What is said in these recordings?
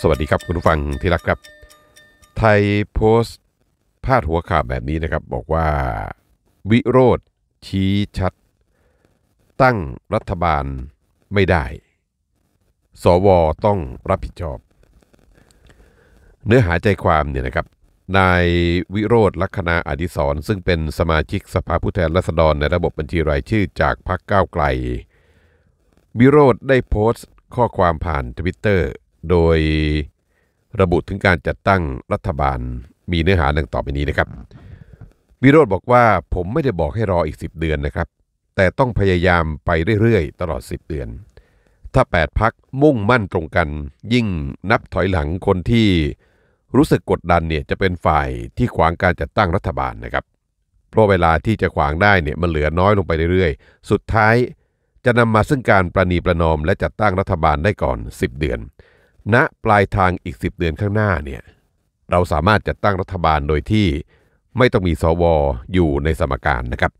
สวัสดีครับคุณผู้ฟังที่รักครับ ไทยโพสต์พาดหัวข่าวแบบนี้นะครับบอกว่า วิโรธชี้ชัด ตั้งรัฐบาลไม่ได้ สวต้องรับผิดชอบ เนื้อหาใจความเนี่ยนะครับนายวิโรธลักษณะอดิศรซึ่งเป็นสมาชิกสภาผู้แทนราษฎร ในระบบบัญชีรายชื่อจากพรรคก้าวไกล วิโรธได้โพสต์ข้อความผ่านทวิตเตอร์โดยระบุถึงการจัดตั้งรัฐบาลมีเนื้อหาดังต่อไปนี้นะครับ วิโรธบอกว่าผมไม่ได้บอกให้รออีก 10 เดือนนะครับ แต่ต้องพยายามไปเรื่อยๆตลอด 10 เดือน ถ้า 8 พักมุ่งมั่นตรงกันยิ่งนับถอยหลังคนที่ รู้สึกกดดันเนี่ยจะเป็นฝ่ายที่ขวางการจัดตั้งรัฐบาลนะครับ เพราะเวลาที่จะขวางได้เนี่ยมันเหลือน้อยลงไปเรื่อยๆสุดท้าย จะนำมาซึ่งการประนีประนอมและจัดตั้งรัฐบาลได้ก่อน 10 เดือนณปลายทางอีก 10 เดือนข้างหน้าเนี่ยเราสามารถจัดตั้งรัฐบาลโดยที่ ไม่ต้องมีสว อยู่ในสมการนะครับ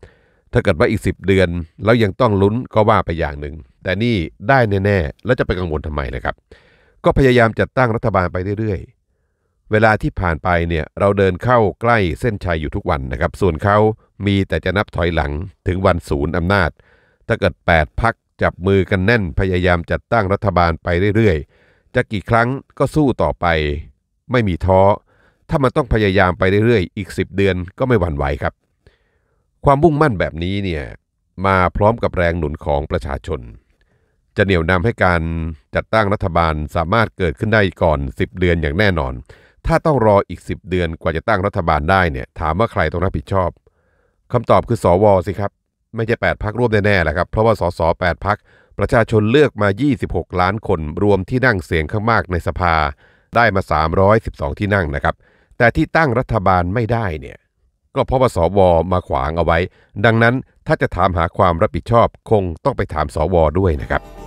ถ้าเกิดว่าอีก 10 เดือนแล้วยังต้องลุ้นก็ว่าไปอย่างหนึ่งแต่นี่ได้แน่ๆ แล้วจะไปกังวลทำไมนะครับ ก็พยายามจัดตั้งรัฐบาลไปเรื่อยๆ เวลาที่ผ่านไปเนี่ยเราเดินเข้าใกล้เส้นชัยอยู่ทุกวันนะครับ ส่วนเขามีแต่จะนับถอยหลังถึงวันศูนย์อำนาจ ถ้าเกิด 8พักจับมือกันแน่นพยายามจัดตั้งรัฐบาลไปเรื่อยจะกี่ครั้งก็สู้ต่อไปไม่มีท้อถ้ามันต้องพยายามไปเรื่อยๆอีกสิบเดือนก็ไม่หวั่นไหวครับ ความมุ่งมั่นแบบนี้เนี่ยมาพร้อมกับแรงหนุนของประชาชน จะเหนี่ยวนำให้การจัดตั้งรัฐบาลสามารถเกิดขึ้นได้ก่อน 10 เดือนอย่างแน่นอน ถ้าต้องรออีก 10 เดือนกว่าจะตั้งรัฐบาลได้เนี่ยถามว่าใครต้องรับผิดชอบคำตอบคือสอวอสิครับไม่ใช่8พักร่วมแน่ๆแหละครับเพราะว่าสสแปดพักประชาชนเลือกมา 26 ล้านคน รวมที่นั่งเสียงข้างมากในสภาได้มา 312 ที่นั่งนะครับ แต่ที่ตั้งรัฐบาลไม่ได้เนี่ย ก็เพราะว่าสวมาขวางเอาไว้ ดังนั้นถ้าจะถามหาความรับผิดชอบคงต้องไปถามสวด้วยนะครับ